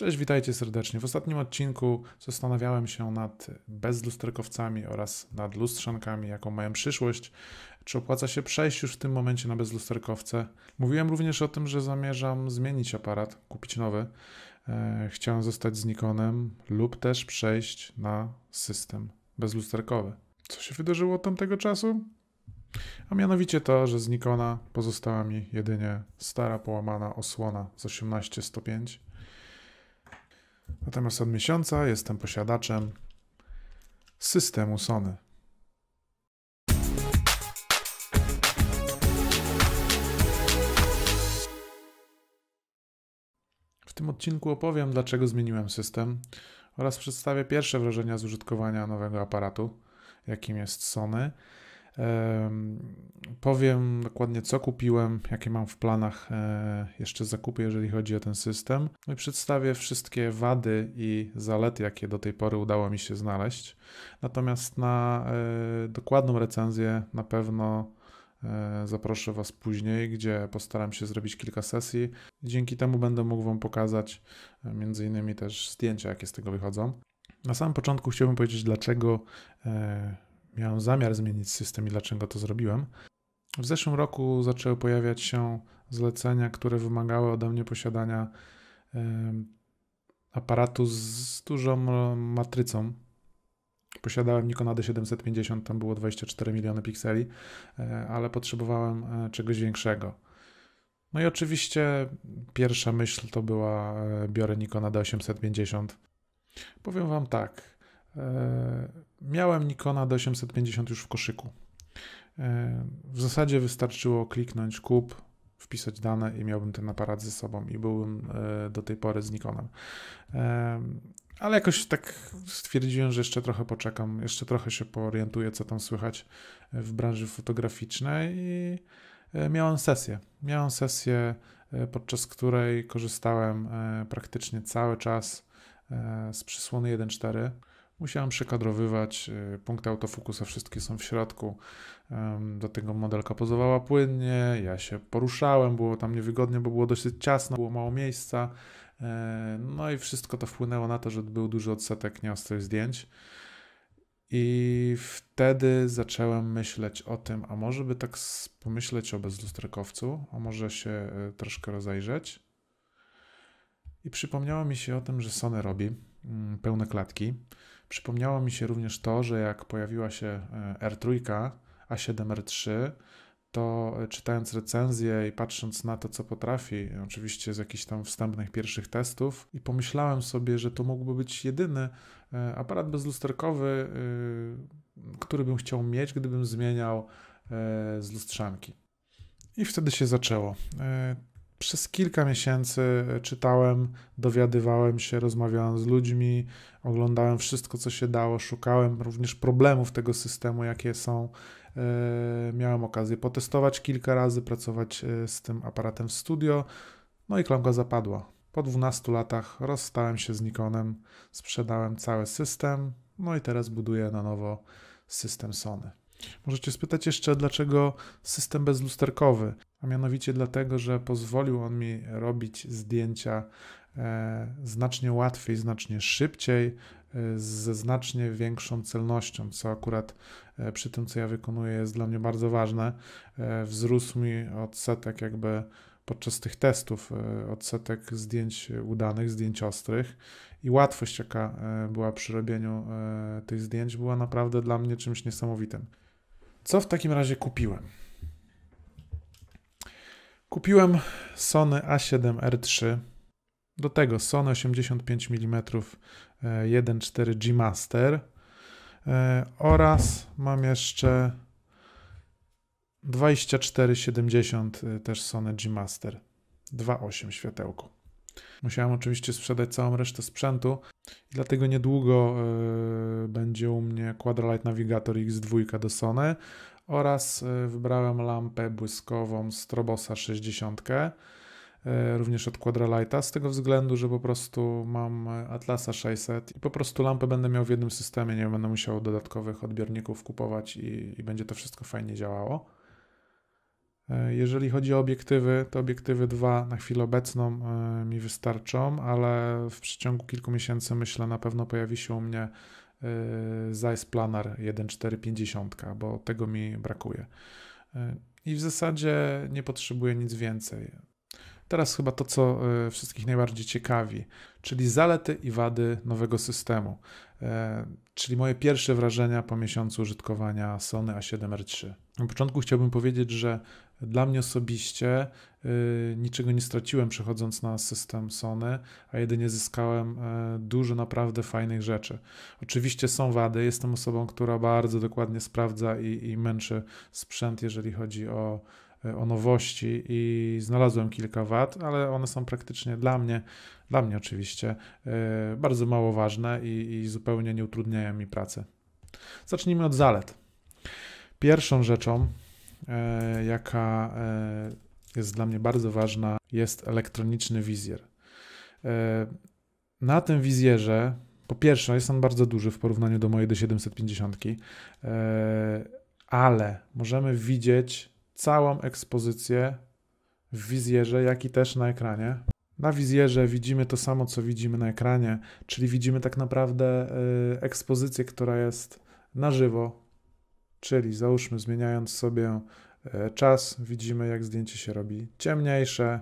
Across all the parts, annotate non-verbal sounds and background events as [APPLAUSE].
Cześć, witajcie serdecznie. W ostatnim odcinku zastanawiałem się nad bezlusterkowcami oraz nad lustrzankami, jaką mają przyszłość. Czy opłaca się przejść już w tym momencie na bezlusterkowce? Mówiłem również o tym, że zamierzam zmienić aparat, kupić nowy. E, chciałem zostać z Nikonem lub też przejść na system bezlusterkowy. Co się wydarzyło od tamtego czasu? A mianowicie to, że z Nikona pozostała mi jedynie stara połamana osłona z 18 105 Natomiast od miesiąca jestem posiadaczem systemu Sony. W tym odcinku opowiem, dlaczego zmieniłem system oraz przedstawię pierwsze wrażenia z użytkowania nowego aparatu, jakim jest Sony, Powiem dokładnie, co kupiłem, jakie mam w planach e, jeszcze zakupy, jeżeli chodzi o ten system. No i przedstawię wszystkie wady i zalety, jakie do tej pory udało mi się znaleźć. Natomiast na e, dokładną recenzję na pewno e, zaproszę Was później, gdzie postaram się zrobić kilka sesji. Dzięki temu będę mógł Wam pokazać między innymi też zdjęcia, jakie z tego wychodzą. Na samym początku chciałbym powiedzieć, dlaczego miałem zamiar zmienić system i dlaczego to zrobiłem. W zeszłym roku zaczęły pojawiać się zlecenia, które wymagały ode mnie posiadania aparatu z dużą e, matrycą. Posiadałem Nikona D750, tam było 24 miliony pikseli, e, ale potrzebowałem e, czegoś większego. No i oczywiście pierwsza myśl to była biorę Nikona D850. Powiem wam tak, E, miałem Nikona D850 już w koszyku. E, w zasadzie wystarczyło kliknąć kup, wpisać dane i miałbym ten aparat ze sobą i byłbym e, do tej pory z Nikonem. Ale jakoś tak stwierdziłem, że jeszcze trochę poczekam, jeszcze trochę się poorientuję, co tam słychać w branży fotograficznej i miałem sesję. Miałem sesję, podczas której korzystałem praktycznie cały czas z przysłony 1.4 musiałem przekadrowywać. Y, punkty autofokusa wszystkie są w środku. Do tego modelka pozowała płynnie, ja się poruszałem, było tam niewygodnie, bo było dosyć ciasno, było mało miejsca. E, no i wszystko to wpłynęło na to, że był duży odsetek nieostrych zdjęć. I wtedy zacząłem myśleć o tym, a może by tak pomyśleć o bezlustrakowcu, a może się e, troszkę rozejrzeć. I przypomniało mi się o tym, że Sony robi mm, pełne klatki. Przypomniało mi się również to, że jak pojawiła się e, R3, A7R3, to e, czytając recenzję i patrząc na to, co potrafi, oczywiście z jakichś tam wstępnych pierwszych testów, i pomyślałem sobie, że to mógłby być jedyny e, aparat bezlusterkowy, który bym chciał mieć, gdybym zmieniał z lustrzanki. I wtedy się zaczęło przez kilka miesięcy e, czytałem, dowiadywałem się, rozmawiałem z ludźmi, oglądałem wszystko, co się dało, szukałem również problemów tego systemu, jakie są. E, miałem okazję potestować kilka razy, pracować e, z tym aparatem w studio, no i klamka zapadła. Po 12 latach rozstałem się z Nikonem, sprzedałem cały system, no i teraz buduję na nowo system Sony. Możecie spytać jeszcze, dlaczego system bezlusterkowy? A mianowicie dlatego, że pozwolił on mi robić zdjęcia e, znacznie łatwiej, znacznie szybciej, e, ze znacznie większą celnością, co akurat e, przy tym, co ja wykonuję, jest dla mnie bardzo ważne. Wzrósł mi odsetek jakby podczas tych testów odsetek zdjęć udanych, zdjęć ostrych i łatwość, jaka była przy robieniu tych zdjęć, była naprawdę dla mnie czymś niesamowitym. Co w takim razie kupiłem? Kupiłem Sony A7R3. Do tego Sony 85 mm 1.4 G Master e, oraz mam jeszcze 2470 e, też Sony G Master 2.8 światełko. Musiałem oczywiście sprzedać całą resztę sprzętu i dlatego niedługo yy, będzie u mnie Quadralight Navigator X2 do Sony oraz yy, wybrałem lampę błyskową Strobosa 60 e, również od Quadralighta, z tego względu, że po prostu mam Atlasa 600 i po prostu lampę będę miał w jednym systemie, nie będę musiał dodatkowych odbiorników kupować i, i będzie to wszystko fajnie działało. E, jeżeli chodzi o obiektywy, to obiektywy dwa na chwilę obecną e, mi wystarczą, ale w przeciągu kilku miesięcy myślę na pewno pojawi się u mnie e, Zeiss Planar 1450, bo tego mi brakuje. I w zasadzie nie potrzebuję nic więcej. Teraz chyba to, co wszystkich najbardziej ciekawi, czyli zalety i wady nowego systemu, czyli moje pierwsze wrażenia po miesiącu użytkowania Sony A7R3. Na początku chciałbym powiedzieć, że dla mnie osobiście y, niczego nie straciłem przechodząc na system Sony, a jedynie zyskałem e, dużo naprawdę fajnych rzeczy. Oczywiście są wady, jestem osobą, która bardzo dokładnie sprawdza i, i męczy sprzęt, jeżeli chodzi o, e, o nowości i znalazłem kilka wad, ale one są praktycznie dla mnie, dla mnie oczywiście, e, bardzo mało ważne i, i zupełnie nie utrudniają mi pracy. Zacznijmy od zalet. Pierwszą rzeczą, E, jaka e, jest dla mnie bardzo ważna, jest elektroniczny wizjer. E, na tym wizjerze, po pierwsze, jest on bardzo duży w porównaniu do mojej D750, ale możemy widzieć całą ekspozycję w wizjerze, jak i też na ekranie. Na wizjerze widzimy to samo, co widzimy na ekranie, czyli widzimy tak naprawdę ekspozycję, która jest na żywo, Czyli załóżmy, zmieniając sobie e, czas, widzimy, jak zdjęcie się robi ciemniejsze.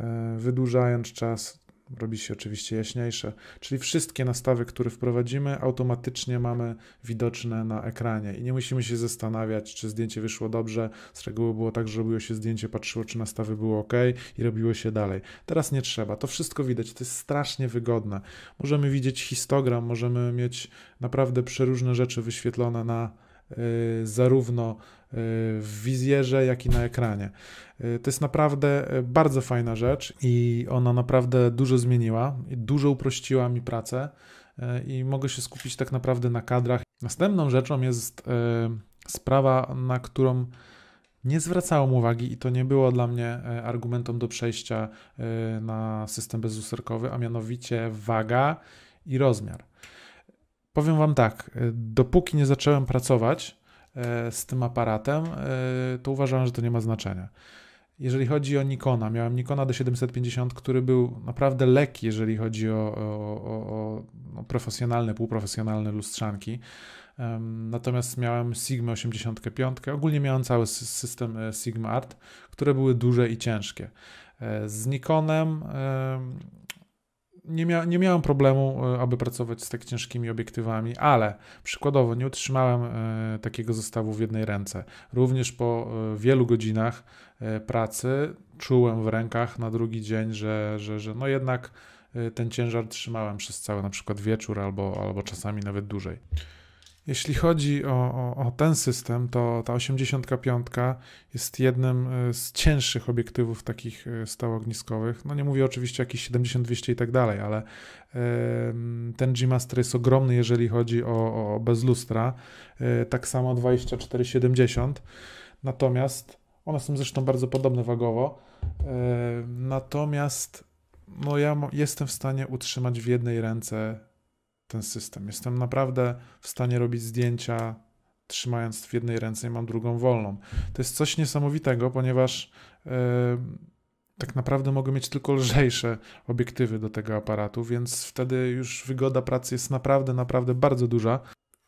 E, wydłużając czas, robi się oczywiście jaśniejsze. Czyli wszystkie nastawy, które wprowadzimy, automatycznie mamy widoczne na ekranie i nie musimy się zastanawiać, czy zdjęcie wyszło dobrze. Z reguły było tak, że robiło się zdjęcie, patrzyło, czy nastawy były ok i robiło się dalej. Teraz nie trzeba, to wszystko widać, to jest strasznie wygodne. Możemy widzieć histogram, możemy mieć naprawdę przeróżne rzeczy wyświetlone na Y, zarówno y, w wizjerze, jak i na ekranie. Y, to jest naprawdę bardzo fajna rzecz i ona naprawdę dużo zmieniła, dużo uprościła mi pracę i mogę się skupić tak naprawdę na kadrach. Następną rzeczą jest sprawa, na którą nie zwracałem uwagi i to nie było dla mnie argumentem do przejścia na system bezusterkowy, a mianowicie waga i rozmiar. Powiem Wam tak, e, dopóki nie zacząłem pracować e, z tym aparatem, e, to uważałem, że to nie ma znaczenia. Jeżeli chodzi o Nikona, miałem Nikona D750, który był naprawdę lekki, jeżeli chodzi o, o, o, o no, profesjonalne, półprofesjonalne lustrzanki. Natomiast miałem Sigma 85, ogólnie miałem cały system Sigma Art, które były duże i ciężkie. Z Nikonem nie, mia nie miałem problemu, e, aby pracować z tak ciężkimi obiektywami, ale przykładowo nie utrzymałem e, takiego zestawu w jednej ręce. Również po e, wielu godzinach pracy czułem w rękach na drugi dzień, że, że, że no jednak ten ciężar trzymałem przez cały na przykład wieczór albo, albo czasami nawet dłużej. Jeśli chodzi o, o, o, ten system, to ta 85 jest jednym e, z cięższych obiektywów takich e, stałogniskowych. No nie mówię oczywiście jakieś 70-200 i tak dalej, ale ten G-Master jest ogromny, jeżeli chodzi o, o bezlustra. E, tak samo 2470. Natomiast one są zresztą bardzo podobne wagowo. Natomiast no ja jestem w stanie utrzymać w jednej ręce ten system. Jestem naprawdę w stanie robić zdjęcia trzymając w jednej ręce i mam drugą wolną. To jest coś niesamowitego, ponieważ yy, tak naprawdę mogę mieć tylko lżejsze obiektywy do tego aparatu, więc wtedy już wygoda pracy jest naprawdę, naprawdę bardzo duża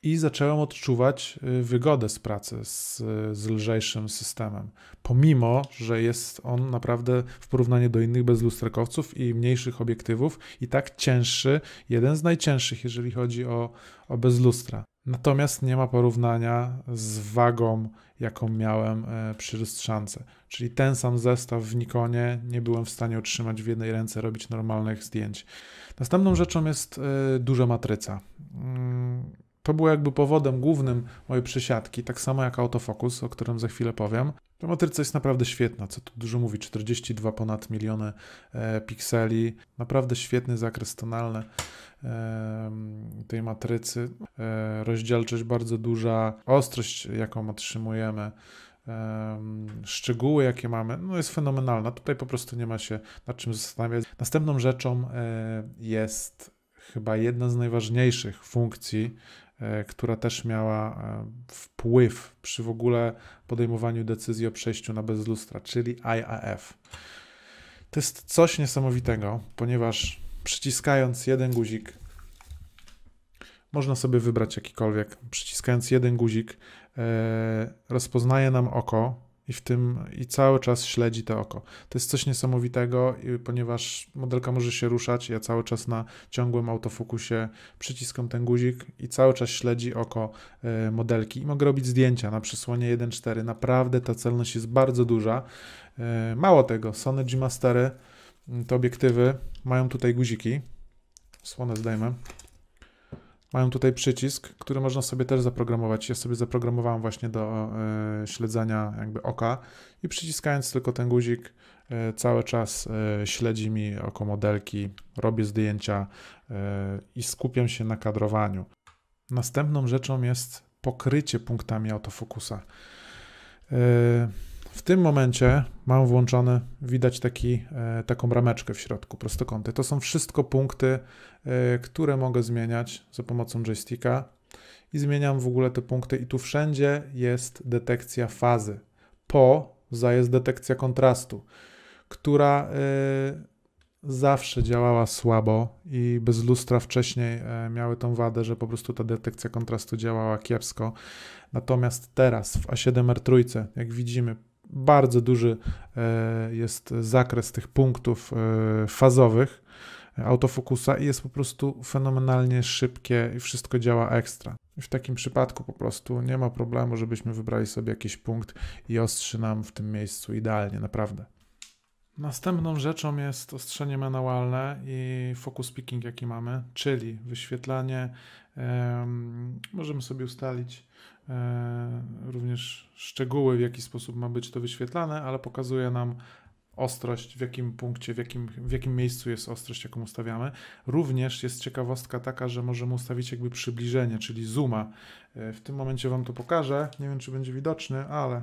i zacząłem odczuwać y, wygodę z pracy z, z lżejszym systemem. Pomimo, że jest on naprawdę w porównaniu do innych bezlustrekowców i mniejszych obiektywów, i tak cięższy, jeden z najcięższych, jeżeli chodzi o, o bezlustra. Natomiast nie ma porównania z wagą, jaką miałem e, przy lustrzance. Czyli ten sam zestaw w Nikonie nie byłem w stanie utrzymać w jednej ręce, robić normalnych zdjęć. Następną rzeczą jest e, duża matryca mm, to było jakby powodem głównym mojej przesiadki, tak samo jak autofokus, o którym za chwilę powiem. Ta matryca jest naprawdę świetna, co tu dużo mówi, 42 ponad miliony e, pikseli, naprawdę świetny zakres tonalny e, tej matrycy, e, rozdzielczość bardzo duża, ostrość jaką otrzymujemy, szczegóły, jakie mamy, no jest fenomenalna. Tutaj po prostu nie ma się nad czym zastanawiać. Następną rzeczą e, jest chyba jedna z najważniejszych funkcji E, która też miała e, wpływ przy w ogóle podejmowaniu decyzji o przejściu na bezlustra, czyli IAF. To jest coś niesamowitego, ponieważ przyciskając jeden guzik, można sobie wybrać jakikolwiek, przyciskając jeden guzik, e, rozpoznaje nam oko i w tym i cały czas śledzi to oko. To jest coś niesamowitego, ponieważ modelka może się ruszać. Ja cały czas na ciągłym autofokusie przyciskam ten guzik i cały czas śledzi oko e, modelki. I mogę robić zdjęcia na przysłonie 1.4. Naprawdę ta celność jest bardzo duża. E, mało tego, Sony G Mastery mm, te obiektywy mają tutaj guziki. Słone zdejmę. Mają tutaj przycisk, który można sobie też zaprogramować. Ja sobie zaprogramowałem właśnie do e, śledzenia jakby oka i przyciskając tylko ten guzik e, cały czas e, śledzi mi oko modelki, robię zdjęcia i skupiam się na kadrowaniu. Następną rzeczą jest pokrycie punktami autofokusa. W tym momencie mam włączony, widać taki, e, taką rameczkę w środku, prostokąty. To są wszystko punkty, e, które mogę zmieniać za pomocą joysticka i zmieniam w ogóle te punkty i tu wszędzie jest detekcja fazy. Po za jest detekcja kontrastu, która e, zawsze działała słabo i bez lustra wcześniej miały tą wadę, że po prostu ta detekcja kontrastu działała kiepsko. Natomiast teraz w A7R3, jak widzimy, bardzo duży e, jest zakres tych punktów e, fazowych e, autofokusa i jest po prostu fenomenalnie szybkie i wszystko działa ekstra. W takim przypadku po prostu nie ma problemu, żebyśmy wybrali sobie jakiś punkt i ostrzy nam w tym miejscu idealnie, naprawdę. Następną rzeczą jest ostrzenie manualne i focus picking, jaki mamy, czyli wyświetlanie. Um, możemy sobie ustalić E, również szczegóły, w jaki sposób ma być to wyświetlane, ale pokazuje nam ostrość, w jakim punkcie, w jakim, w jakim miejscu jest ostrość, jaką ustawiamy. Również jest ciekawostka taka, że możemy ustawić jakby przybliżenie, czyli zooma. E, w tym momencie Wam to pokażę. Nie wiem, czy będzie widoczny, ale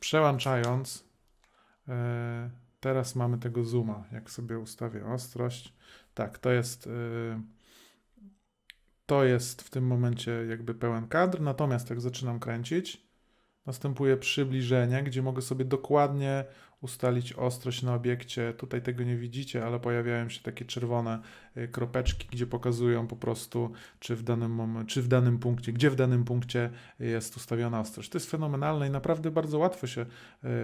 przełączając, e, teraz mamy tego zooma. Jak sobie ustawię ostrość, tak, to jest. Yy, to jest w tym momencie jakby pełen kadr, natomiast jak zaczynam kręcić, następuje przybliżenie, gdzie mogę sobie dokładnie ustalić ostrość na obiekcie. Tutaj tego nie widzicie, ale pojawiają się takie czerwone y, kropeczki, gdzie pokazują po prostu, czy w danym, momencie, czy w danym punkcie, gdzie w danym punkcie jest ustawiona ostrość. To jest fenomenalne i naprawdę bardzo łatwo się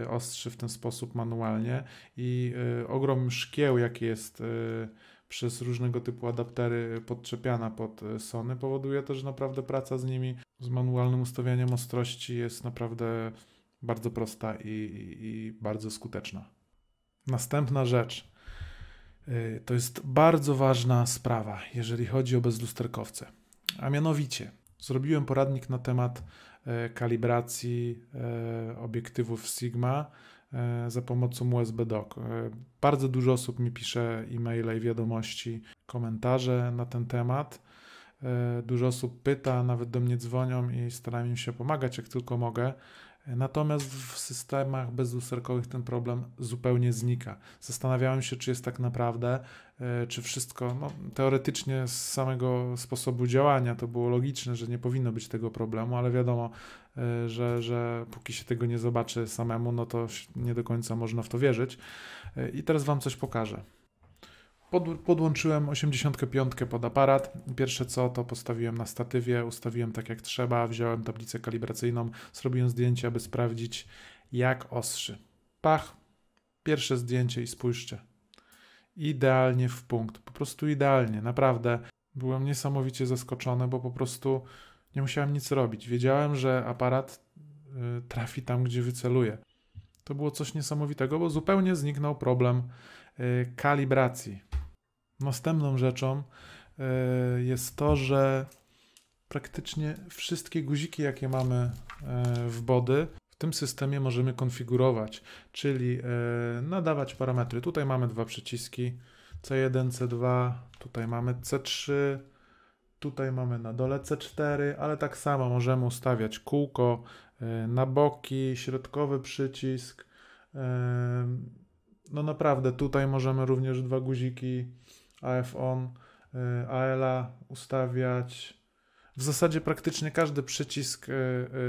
y, ostrzy w ten sposób manualnie i y, ogrom szkieł, jaki jest przez różnego typu adaptery podczepiana pod e, Sony powoduje to, że naprawdę praca z nimi z manualnym ustawianiem ostrości jest naprawdę bardzo prosta i, i, i bardzo skuteczna. Następna rzecz e, to jest bardzo ważna sprawa, jeżeli chodzi o bezlusterkowce. A mianowicie zrobiłem poradnik na temat e, kalibracji obiektywów Sigma E, za pomocą USB dock. E, bardzo dużo osób mi pisze e-maile i wiadomości, komentarze na ten temat. E, dużo osób pyta, nawet do mnie dzwonią i staram się pomagać jak tylko mogę. Natomiast w systemach bezlusterkowych ten problem zupełnie znika. Zastanawiałem się, czy jest tak naprawdę, e, czy wszystko, no, teoretycznie z samego sposobu działania to było logiczne, że nie powinno być tego problemu, ale wiadomo, e, że, że póki się tego nie zobaczy samemu, no to nie do końca można w to wierzyć. E, I teraz Wam coś pokażę. Pod, podłączyłem 85 pod aparat. Pierwsze co, to postawiłem na statywie, ustawiłem tak jak trzeba, wziąłem tablicę kalibracyjną, zrobiłem zdjęcie, aby sprawdzić jak ostrzy. Pach, pierwsze zdjęcie i spójrzcie. Idealnie w punkt, po prostu idealnie, naprawdę. Byłem niesamowicie zaskoczony, bo po prostu nie musiałem nic robić. Wiedziałem, że aparat y, trafi tam, gdzie wyceluje. To było coś niesamowitego, bo zupełnie zniknął problem y, kalibracji. Następną rzeczą e, jest to, że praktycznie wszystkie guziki, jakie mamy e, w body, w tym systemie możemy konfigurować, czyli e, nadawać parametry. Tutaj mamy dwa przyciski C1, C2, tutaj mamy C3, tutaj mamy na dole C4, ale tak samo możemy ustawiać kółko, na boki, środkowy przycisk. No naprawdę tutaj możemy również dwa guziki AF-ON, ALA y, ustawiać. W zasadzie praktycznie każdy przycisk y,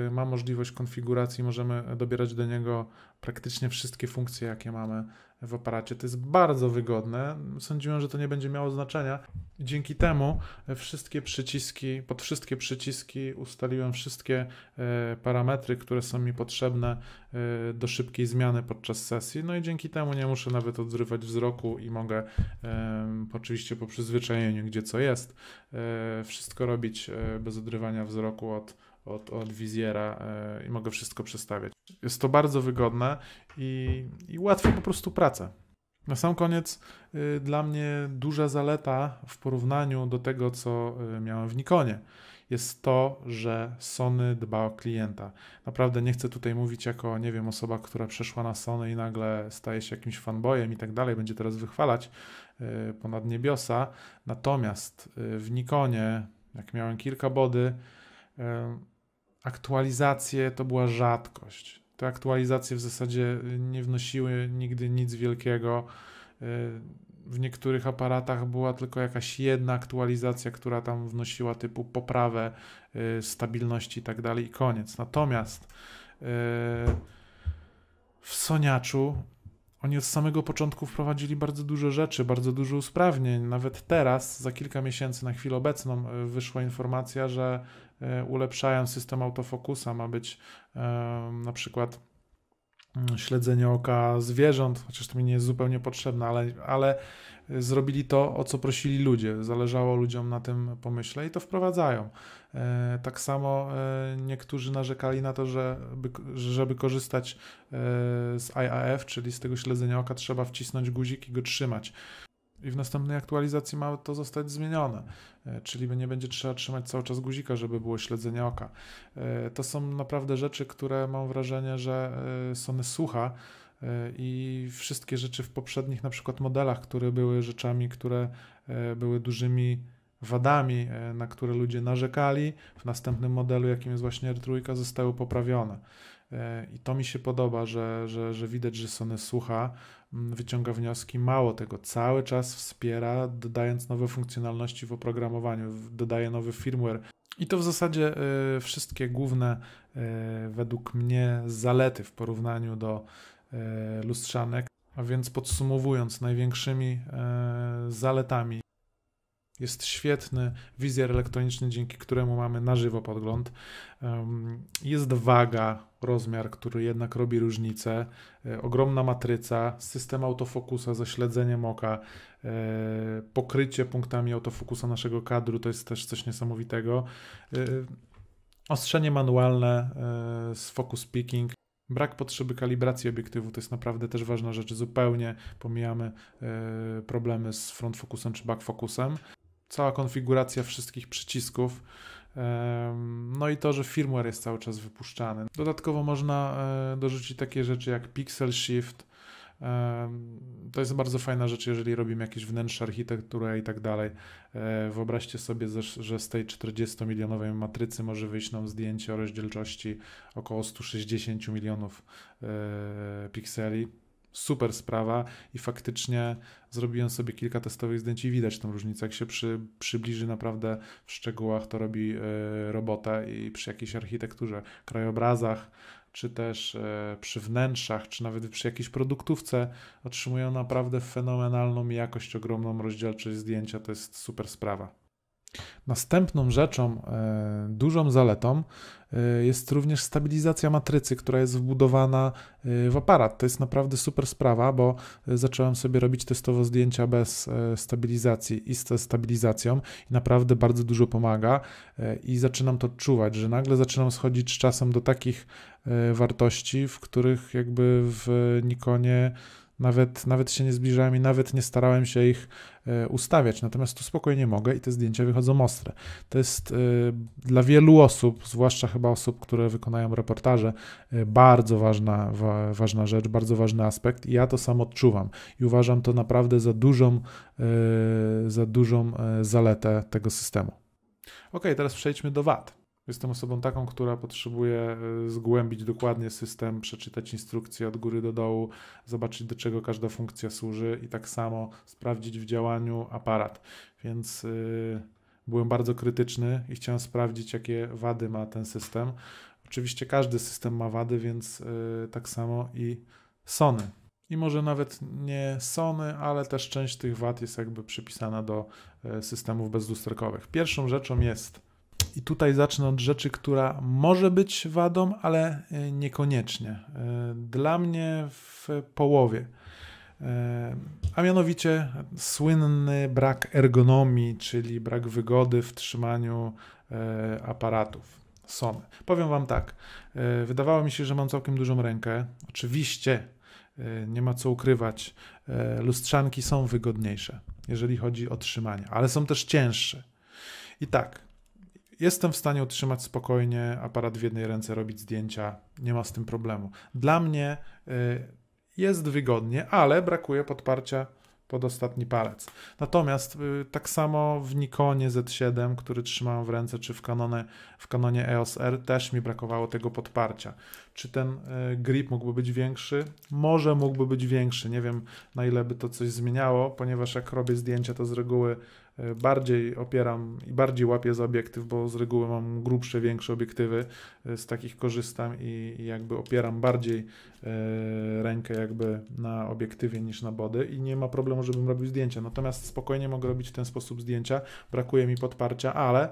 y, ma możliwość konfiguracji, możemy dobierać do niego praktycznie wszystkie funkcje, jakie mamy w aparacie. To jest bardzo wygodne. Sądziłem, że to nie będzie miało znaczenia. Dzięki temu wszystkie przyciski, pod wszystkie przyciski ustaliłem wszystkie e, parametry, które są mi potrzebne e, do szybkiej zmiany podczas sesji. No i dzięki temu nie muszę nawet odrywać wzroku i mogę oczywiście po przyzwyczajeniu, gdzie co jest, e, wszystko robić bez odrywania wzroku od od, od wizjera e, i mogę wszystko przestawiać. Jest to bardzo wygodne i, i łatwi po prostu pracę. Na sam koniec y, dla mnie duża zaleta w porównaniu do tego, co y, miałem w Nikonie jest to, że Sony dba o klienta. Naprawdę nie chcę tutaj mówić jako, nie wiem, osoba, która przeszła na Sony i nagle staje się jakimś fanboyem i tak dalej, będzie teraz wychwalać y, ponad niebiosa. Natomiast w Nikonie, jak miałem kilka body, aktualizacje to była rzadkość. Te aktualizacje w zasadzie y, nie wnosiły nigdy nic wielkiego. Y, w niektórych aparatach była tylko jakaś jedna aktualizacja, która tam wnosiła typu poprawę y, stabilności i tak dalej i koniec. Natomiast w Soniaczu oni od samego początku wprowadzili bardzo dużo rzeczy, bardzo dużo usprawnień. Nawet teraz, za kilka miesięcy, na chwilę obecną, wyszła informacja, że E, ulepszają system autofokusa, ma być e, na przykład mm, śledzenie oka zwierząt, chociaż to mi nie jest zupełnie potrzebne, ale, ale zrobili to, o co prosili ludzie. Zależało ludziom na tym pomyśle i to wprowadzają. E, tak samo niektórzy narzekali na to, że żeby korzystać z IAF, czyli z tego śledzenia oka, trzeba wcisnąć guzik i go trzymać i w następnej aktualizacji ma to zostać zmienione, e, czyli nie będzie trzeba trzymać cały czas guzika, żeby było śledzenie oka. E, to są naprawdę rzeczy, które mam wrażenie, że e, Sony słucha i wszystkie rzeczy w poprzednich na przykład modelach, które były rzeczami, które były dużymi wadami, na które ludzie narzekali, w następnym modelu, jakim jest właśnie R3, zostały poprawione. I to mi się podoba, że, że, że widać, że Sony słucha, Mm, wyciąga wnioski. Mało tego, cały czas wspiera, dodając nowe funkcjonalności w oprogramowaniu, dodaje nowy firmware. I to w zasadzie y, wszystkie główne y, według mnie zalety w porównaniu do y, lustrzanek. A więc podsumowując, największymi y, zaletami jest świetny wizjer elektroniczny, dzięki któremu mamy na żywo podgląd. Jest waga, rozmiar, który jednak robi różnicę. E, ogromna matryca, system autofokusa ze śledzeniem oka, e, pokrycie punktami autofokusa naszego kadru to jest też coś niesamowitego. E, ostrzenie manualne z focus picking. Brak potrzeby kalibracji obiektywu to jest naprawdę też ważna rzecz. Zupełnie pomijamy problemy z front focusem czy back focusem cała konfiguracja wszystkich przycisków. No i to, że firmware jest cały czas wypuszczany. Dodatkowo można e, dorzucić takie rzeczy jak Pixel Shift. To jest bardzo fajna rzecz, jeżeli robimy jakieś wnętrze, architekturę i tak dalej. E, wyobraźcie sobie, że z tej 40-milionowej matrycy może wyjść nam zdjęcie o rozdzielczości około 160 milionów e, pikseli super sprawa i faktycznie zrobiłem sobie kilka testowych zdjęć i widać tą różnicę. Jak się przy, przybliży naprawdę w szczegółach, to robi yy, robotę i przy jakiejś architekturze, krajobrazach, czy też e, przy wnętrzach, czy nawet przy jakiejś produktówce otrzymują naprawdę fenomenalną jakość, ogromną rozdzielczość zdjęcia. To jest super sprawa. Następną rzeczą, e, dużą zaletą e, jest również stabilizacja matrycy, która jest wbudowana e, w aparat. To jest naprawdę super sprawa, bo zacząłem sobie robić testowo zdjęcia bez stabilizacji i z stabilizacją i naprawdę bardzo dużo pomaga i zaczynam to czuwać, że nagle zaczynam schodzić czasem do takich wartości, w których jakby w Nikonie nawet, nawet się nie zbliżałem i nawet nie starałem się ich e, ustawiać. Natomiast tu spokojnie mogę i te zdjęcia wychodzą ostre. To jest e, dla wielu osób, zwłaszcza chyba osób, które wykonają reportaże, e, bardzo ważna, ważna rzecz, bardzo ważny aspekt. I ja to sam odczuwam i uważam to naprawdę za dużą, za dużą zaletę tego systemu. Ok, teraz przejdźmy do wad. Jestem osobą taką, która potrzebuje e, zgłębić dokładnie system, przeczytać instrukcje od góry do dołu, zobaczyć do czego każda funkcja służy i tak samo sprawdzić w działaniu aparat. Więc yy, byłem bardzo krytyczny i chciałem sprawdzić, jakie wady ma ten system. Oczywiście każdy system ma wady, więc yy, tak samo i Sony. I może nawet nie Sony, ale też część tych wad jest jakby przypisana do systemów bezlusterkowych. Pierwszą rzeczą jest i tutaj zacznę od rzeczy, która może być wadą, ale e, niekoniecznie. E, dla mnie w połowie. E, a mianowicie słynny brak ergonomii, czyli brak wygody w trzymaniu aparatów. Sony. Powiem Wam tak, wydawało mi się, że mam całkiem dużą rękę. Oczywiście, nie ma co ukrywać, lustrzanki są wygodniejsze, jeżeli chodzi o trzymanie, ale są też cięższe. I tak, Jestem w stanie utrzymać spokojnie aparat w jednej ręce, robić zdjęcia, nie ma z tym problemu. Dla mnie y, jest wygodnie, ale brakuje podparcia pod ostatni palec. Natomiast y, tak samo w Nikonie Z7, który trzymałem w ręce, czy w Canonie, w Canonie EOS R też mi brakowało tego podparcia. Czy ten e, grip mógłby być większy? Może mógłby być większy. Nie wiem, na ile by to coś zmieniało, ponieważ jak robię zdjęcia, to z reguły e, bardziej opieram i bardziej łapię za obiektyw, bo z reguły mam grubsze, większe obiektywy, e, z takich korzystam i, jakby opieram bardziej rękę jakby na obiektywie niż na body i nie ma problemu, żebym robił zdjęcia. Natomiast spokojnie mogę robić w ten sposób zdjęcia, brakuje mi podparcia, ale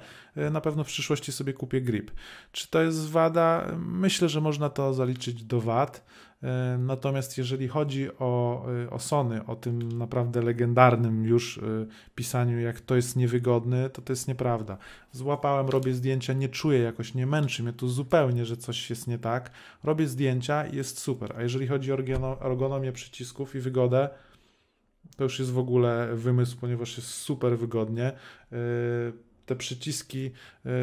na pewno w przyszłości sobie kupię grip. Czy to jest wada? Myślę, że można to zaliczyć do VAT. E, natomiast jeżeli chodzi o, e, o Sony, o tym naprawdę legendarnym już e, pisaniu, jak to jest niewygodny, to to jest nieprawda. Złapałem, robię zdjęcia, nie czuję jakoś, nie męczy mnie tu zupełnie, że coś jest nie tak. Robię zdjęcia i jest super. A jeżeli chodzi o ergonomię przycisków i wygodę, to już jest w ogóle wymysł, ponieważ jest super wygodnie. Yy te przyciski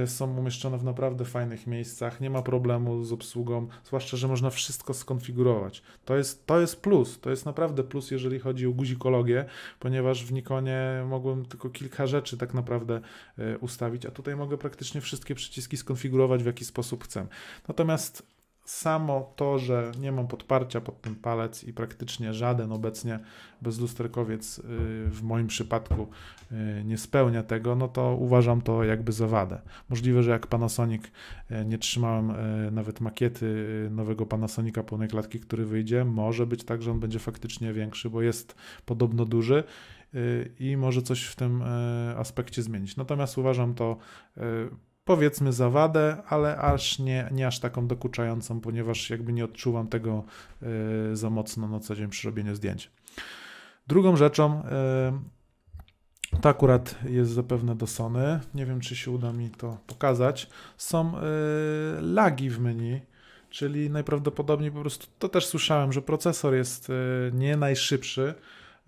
y, są umieszczone w naprawdę fajnych miejscach, nie ma problemu z obsługą, zwłaszcza, że można wszystko skonfigurować. To jest, to jest plus, to jest naprawdę plus, jeżeli chodzi o guzikologię, ponieważ w Nikonie mogłem tylko kilka rzeczy tak naprawdę y, ustawić, a tutaj mogę praktycznie wszystkie przyciski skonfigurować w jaki sposób chcę. Natomiast samo to, że nie mam podparcia pod ten palec i praktycznie żaden obecnie bezlusterkowiec y, w moim przypadku y, nie spełnia tego, no to uważam to jakby za wadę. Możliwe, że jak Panasonic y, nie trzymałem nawet makiety nowego Panasonica pełnej klatki, który wyjdzie, może być tak, że on będzie faktycznie większy, bo jest podobno duży i może coś w tym aspekcie zmienić. Natomiast uważam to powiedzmy zawadę, ale aż nie, nie aż taką dokuczającą, ponieważ jakby nie odczuwam tego y, za mocno na co dzień przy robieniu zdjęć. Drugą rzeczą, y, to akurat jest zapewne do Sony, nie wiem czy się uda mi to pokazać, są y, lagi w menu, czyli najprawdopodobniej po prostu to też słyszałem, że procesor jest y, nie najszybszy.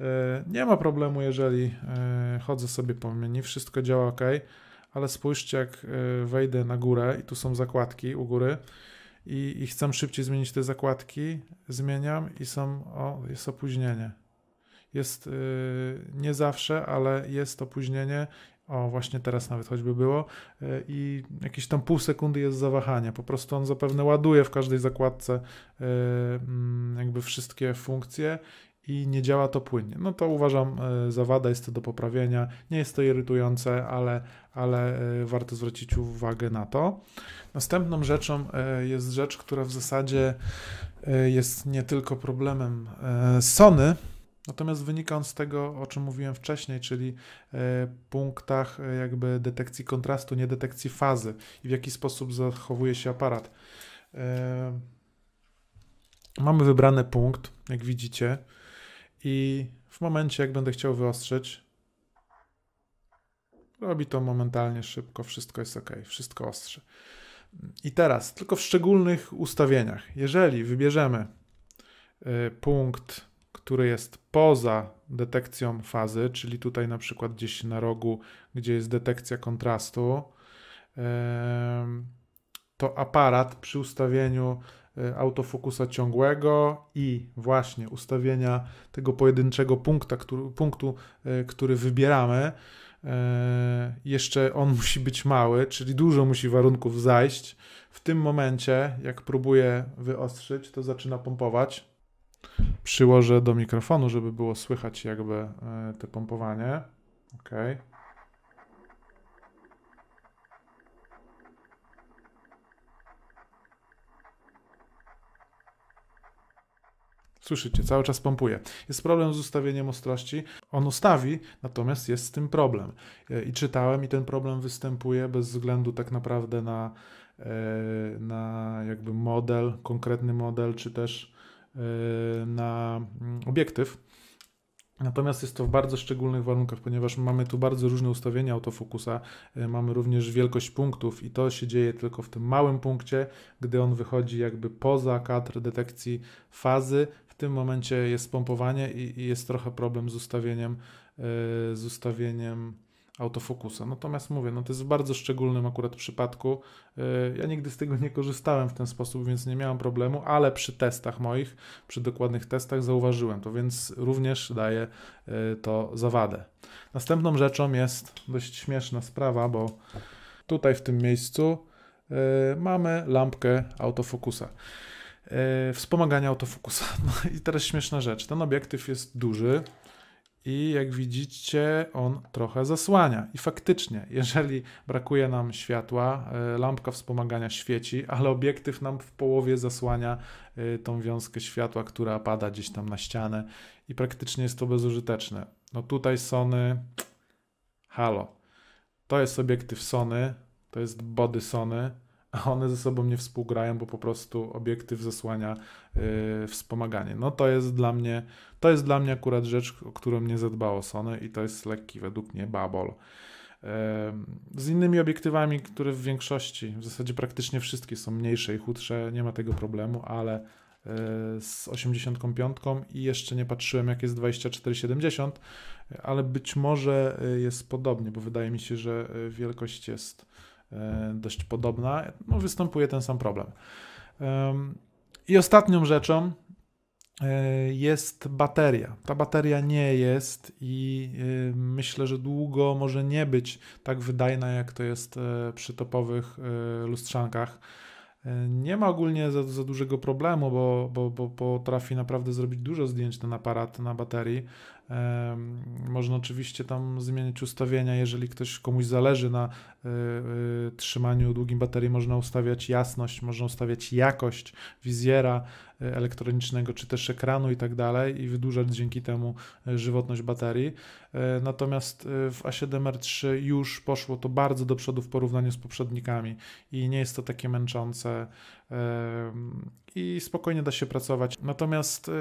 Y, nie ma problemu, jeżeli y, chodzę sobie po menu, wszystko działa ok ale spójrzcie, jak e, wejdę na górę i tu są zakładki u góry i, i chcę szybciej zmienić te zakładki, zmieniam i są, o, jest opóźnienie. Jest yy, nie zawsze, ale jest opóźnienie. O, właśnie teraz nawet choćby było yy, i jakieś tam pół sekundy jest zawahanie. Po prostu on zapewne ładuje w każdej zakładce yy, jakby wszystkie funkcje i nie działa to płynnie. No to uważam e, za wadę, jest to do poprawienia. Nie jest to irytujące, ale, ale e, warto zwrócić uwagę na to. Następną rzeczą e, jest rzecz, która w zasadzie jest nie tylko problemem Sony, Natomiast wynika on z tego, o czym mówiłem wcześniej, czyli punktach jakby detekcji kontrastu, nie detekcji fazy i w jaki sposób zachowuje się aparat. Mamy wybrany punkt, jak widzicie, i w momencie, jak będę chciał wyostrzyć, robi to momentalnie, szybko, wszystko jest ok, wszystko ostrze. I teraz, tylko w szczególnych ustawieniach, jeżeli wybierzemy y, punkt, który jest poza detekcją fazy, czyli tutaj na przykład gdzieś na rogu, gdzie jest detekcja kontrastu, y, to aparat przy ustawieniu Y, autofokusa ciągłego i właśnie ustawienia tego pojedynczego punkta, który, punktu, y, który wybieramy. Y, jeszcze on [LAUGHS] musi być mały, czyli dużo musi warunków zajść. W tym momencie, jak próbuję wyostrzyć, to zaczyna pompować. Przyłożę do mikrofonu, żeby było słychać jakby te pompowanie. Okej. Okay. Słyszycie, cały czas pompuje. Jest problem z ustawieniem ostrości. On ustawi, natomiast jest z tym problem. E, I czytałem, i ten problem występuje bez względu tak naprawdę na, e, na jakby model, konkretny model, czy też e, na mm, obiektyw. Natomiast jest to w bardzo szczególnych warunkach, ponieważ mamy tu bardzo różne ustawienia autofokusa, mamy również wielkość punktów i to się dzieje tylko w tym małym punkcie, gdy on wychodzi jakby poza kadr detekcji fazy, tym momencie jest pompowanie i, i jest trochę problem z ustawieniem, yy, z ustawieniem autofokusa. Natomiast mówię, no to jest w bardzo szczególnym akurat przypadku. E, ja nigdy z tego nie korzystałem w ten sposób, więc nie miałem problemu, ale przy testach moich, przy dokładnych testach zauważyłem to, więc również daje to zawadę. Następną rzeczą jest dość śmieszna sprawa, bo tutaj w tym miejscu e, mamy lampkę autofokusa. E, wspomagania autofokusa. [LAUGHS] No i teraz śmieszna rzecz. Ten obiektyw jest duży i jak widzicie, on trochę zasłania. I faktycznie, jeżeli brakuje nam światła, e, lampka wspomagania świeci, ale obiektyw nam w połowie zasłania e, tą wiązkę światła, która pada gdzieś tam na ścianę i praktycznie jest to bezużyteczne. No tutaj Sony, halo. To jest obiektyw Sony, to jest body Sony a one ze sobą nie współgrają, bo po prostu obiektyw zasłania yy, wspomaganie. No to jest dla mnie, to jest dla mnie akurat rzecz, o którą nie zadbało Sony i to jest lekki według mnie babol. z innymi obiektywami, które w większości, w zasadzie praktycznie wszystkie są mniejsze i chudsze, nie ma tego problemu, ale e, z 85 i jeszcze nie patrzyłem jak jest 24-70, e, ale być może jest podobnie, bo wydaje mi się, że wielkość jest E, dość podobna, no, występuje ten sam problem. I ostatnią rzeczą e, jest bateria. Ta bateria nie jest i e, myślę, że długo może nie być tak wydajna, jak to jest przy topowych lustrzankach. Nie ma ogólnie za, za dużego problemu, bo, bo, bo potrafi naprawdę zrobić dużo zdjęć ten aparat na baterii. Można oczywiście tam zmienić ustawienia, jeżeli ktoś komuś zależy na e, e, trzymaniu długim baterii, można ustawiać jasność, można ustawiać jakość wizjera e, elektronicznego czy też ekranu i tak dalej i wydłużać dzięki temu żywotność baterii. Natomiast w A7R3 już poszło to bardzo do przodu w porównaniu z poprzednikami i nie jest to takie męczące i spokojnie da się pracować. Natomiast y,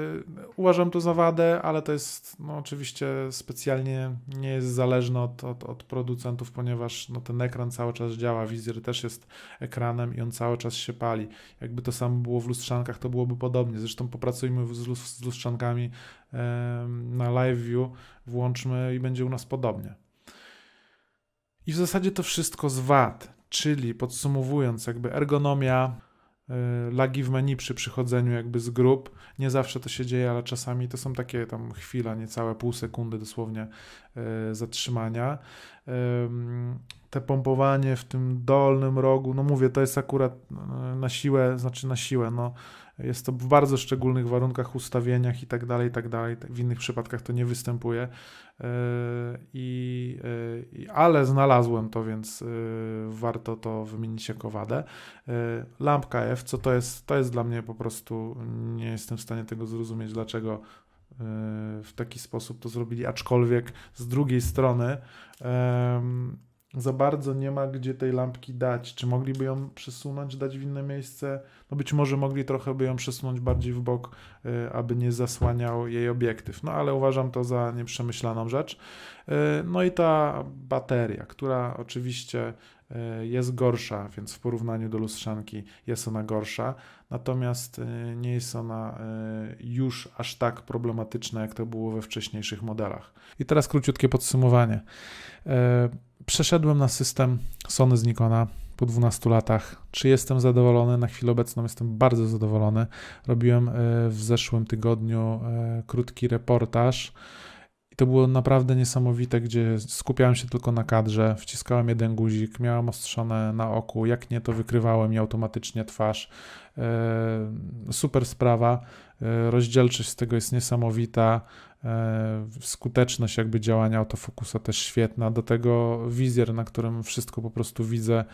uważam to za wadę, ale to jest no, oczywiście specjalnie nie jest zależne od, od, od producentów, ponieważ no, ten ekran cały czas działa, wizjer też jest ekranem i on cały czas się pali. Jakby to samo było w lustrzankach, to byłoby podobnie. Zresztą popracujmy z, lust, z lustrzankami na live view, włączmy i będzie u nas podobnie. I w zasadzie to wszystko z wad, czyli podsumowując, jakby ergonomia, E, lagi w menu przy przychodzeniu jakby z grup. Nie zawsze to się dzieje, ale czasami to są takie tam chwila, niecałe pół sekundy dosłownie e, zatrzymania. Te pompowanie w tym dolnym rogu, no mówię, to jest akurat e, na siłę, znaczy na siłę, no jest to w bardzo szczególnych warunkach, ustawieniach i tak dalej, i tak dalej. W innych przypadkach to nie występuje. E, I, e, i, ale znalazłem to, więc e, warto to wymienić jako wadę. Lampka F, co to jest? To jest dla mnie po prostu, nie jestem w stanie tego zrozumieć, dlaczego w taki sposób to zrobili, aczkolwiek z drugiej strony um, za bardzo nie ma gdzie tej lampki dać. Czy mogliby ją przesunąć, dać w inne miejsce? No być może mogli trochę by ją przesunąć bardziej w bok, e, aby nie zasłaniał jej obiektyw. No ale uważam to za nieprzemyślaną rzecz. E, no i ta bateria, która oczywiście e, jest gorsza, więc w porównaniu do lustrzanki jest ona gorsza, natomiast nie jest ona już aż tak problematyczna, jak to było we wcześniejszych modelach. I teraz króciutkie podsumowanie przeszedłem na system Sony z Nikona po 12 latach. Czy jestem zadowolony? Na chwilę obecną jestem bardzo zadowolony. Robiłem e, w zeszłym tygodniu e, krótki reportaż. I to było naprawdę niesamowite, gdzie skupiałem się tylko na kadrze, wciskałem jeden guzik, miałem ostrzone na oku, jak nie to wykrywałem i automatycznie twarz. E, super sprawa, rozdzielczość z tego jest niesamowita, E, skuteczność jakby działania autofokusa też świetna. Do tego wizjer, na którym wszystko po prostu widzę.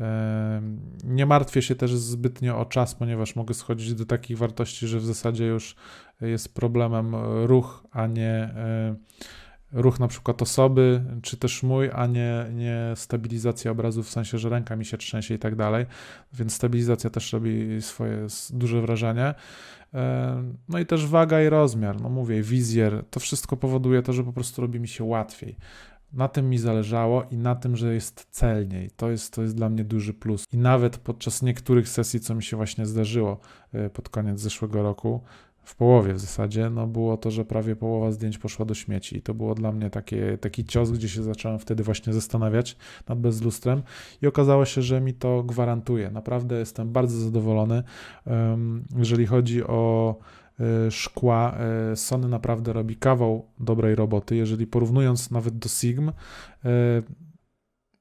E, nie martwię się też zbytnio o czas, ponieważ mogę schodzić do takich wartości, że w zasadzie już jest problemem ruch, a nie e, ruch na przykład osoby, czy też mój, a nie, nie stabilizacja obrazu w sensie, że ręka mi się trzęsie i tak dalej, więc stabilizacja też robi swoje duże wrażenie. No i też waga i rozmiar, no mówię, wizjer, to wszystko powoduje to, że po prostu robi mi się łatwiej. Na tym mi zależało i na tym, że jest celniej. To jest, to jest dla mnie duży plus. I nawet podczas niektórych sesji, co mi się właśnie zdarzyło e, pod koniec zeszłego roku, w połowie w zasadzie, no było to, że prawie połowa zdjęć poszła do śmieci. I to było dla mnie takie, taki cios, gdzie się zacząłem wtedy właśnie zastanawiać nad bezlustrem i okazało się, że mi to gwarantuje. Naprawdę jestem bardzo zadowolony. Jeżeli chodzi o e, szkła, e, Sony naprawdę robi kawał dobrej roboty. Jeżeli porównując nawet do Sigm, e,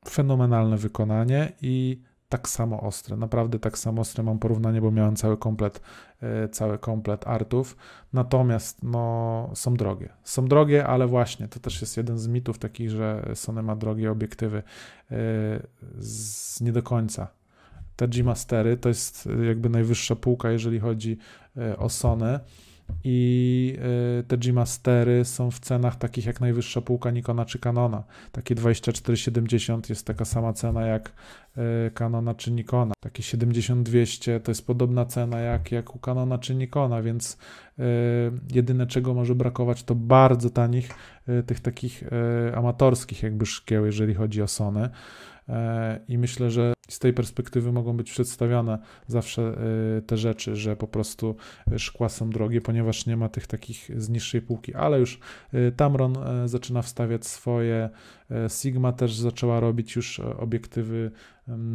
fenomenalne wykonanie i tak samo ostre, naprawdę tak samo ostre. Mam porównanie, bo miałem cały komplet E, cały komplet artów. Natomiast no, są drogie. Są drogie, ale właśnie to też jest jeden z mitów takich, że Sony ma drogie obiektywy e, z, nie do końca. Te G-Mastery to jest e, jakby najwyższa półka, jeżeli chodzi o Sony i y, te G-Mastery są w cenach takich jak najwyższa półka Nikona czy Canona. Takie 2470 jest taka sama cena jak y, Canona czy Nikona. Takie 7200 to jest podobna cena jak, jak u Canona czy Nikona, więc y, jedyne czego może brakować to bardzo tanich tych takich amatorskich jakby szkieł, jeżeli chodzi o Sony. I myślę, że i z tej perspektywy mogą być przedstawiane zawsze e, te rzeczy, że po prostu e, szkła są drogie, ponieważ nie ma tych takich z niższej półki, ale już e, Tamron zaczyna wstawiać swoje, Sigma też zaczęła robić już obiektywy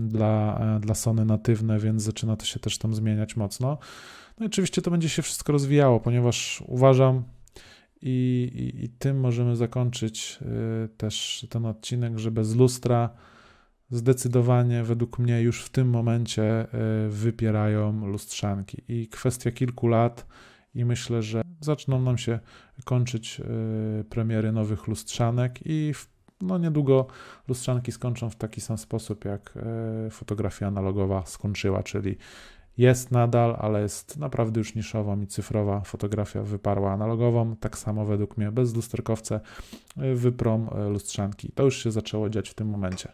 dla, dla Sony natywne, więc zaczyna to się też tam zmieniać mocno. No i oczywiście to będzie się wszystko rozwijało, ponieważ uważam, i, i, i, tym możemy zakończyć y, też ten odcinek, że bez lustra zdecydowanie według mnie już w tym momencie e, wypierają lustrzanki. I kwestia kilku lat, i myślę, że zaczną nam się kończyć e, premiery nowych lustrzanek, i no niedługo lustrzanki skończą w taki sam sposób, jak e, fotografia analogowa skończyła, czyli jest nadal, ale jest naprawdę już niszową i cyfrowa fotografia wyparła analogową. Tak samo według mnie bez lusterkowce wyprom lustrzanki. To już się zaczęło dziać w tym momencie.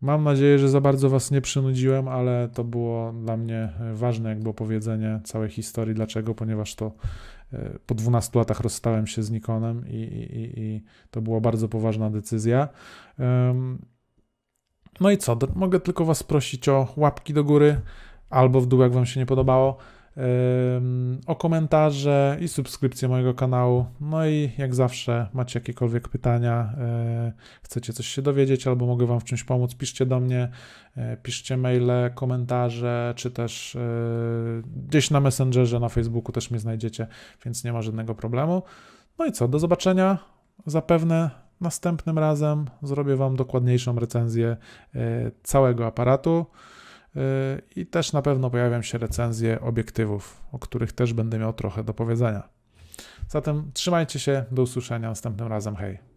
Mam nadzieję, że za bardzo Was nie przynudziłem, ale to było dla mnie e, ważne jakby opowiedzenie całej historii. Dlaczego? Ponieważ to e, po 12 latach rozstałem się z Nikonem i, i, i to była bardzo poważna decyzja. No i co? Mogę tylko Was prosić o łapki do góry albo w dół, jak Wam się nie podobało o komentarze i subskrypcję mojego kanału. No i jak zawsze macie jakiekolwiek pytania, e, chcecie coś się dowiedzieć albo mogę Wam w czymś pomóc, piszcie do mnie, e, piszcie maile, komentarze, czy też e, gdzieś na Messengerze, na Facebooku też mnie znajdziecie, więc nie ma żadnego problemu. No i co, do zobaczenia. Zapewne następnym razem zrobię Wam dokładniejszą recenzję całego aparatu. Y, i też na pewno pojawią się recenzje obiektywów, o których też będę miał trochę do powiedzenia. Zatem trzymajcie się, do usłyszenia następnym razem. Hej!